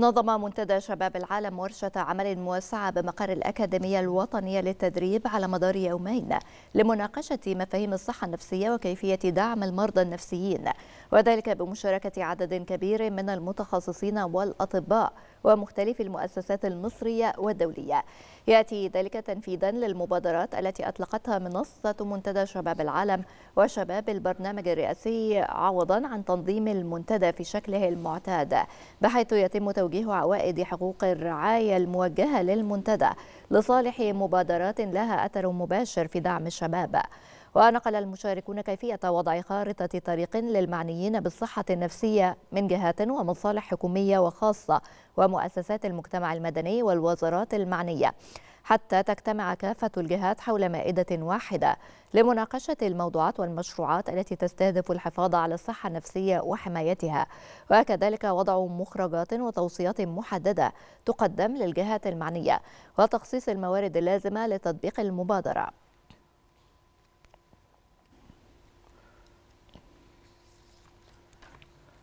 نظم منتدى شباب العالم ورشة عمل موسعة بمقر الأكاديمية الوطنية للتدريب على مدار يومين لمناقشة مفاهيم الصحة النفسية وكيفية دعم المرضى النفسيين وذلك بمشاركة عدد كبير من المتخصصين والأطباء ومختلف المؤسسات المصرية والدولية يأتي ذلك تنفيذا للمبادرات التي أطلقتها منصة منتدى شباب العالم وشباب البرنامج الرئاسي عوضا عن تنظيم المنتدى في شكله المعتاد بحيث يتم توجيه عوائد حقوق الرعاية الموجهة للمنتدى لصالح مبادرات لها أثر مباشر في دعم الشباب ونقل المشاركون كيفية وضع خارطة طريق للمعنيين بالصحة النفسية من جهات ومصالح حكومية وخاصة ومؤسسات المجتمع المدني والوزارات المعنية حتى تجتمع كافة الجهات حول مائدة واحدة لمناقشة الموضوعات والمشروعات التي تستهدف الحفاظ على الصحة النفسية وحمايتها وكذلك وضع مخرجات وتوصيات محددة تقدم للجهات المعنية وتخصيص الموارد اللازمة لتطبيق المبادرة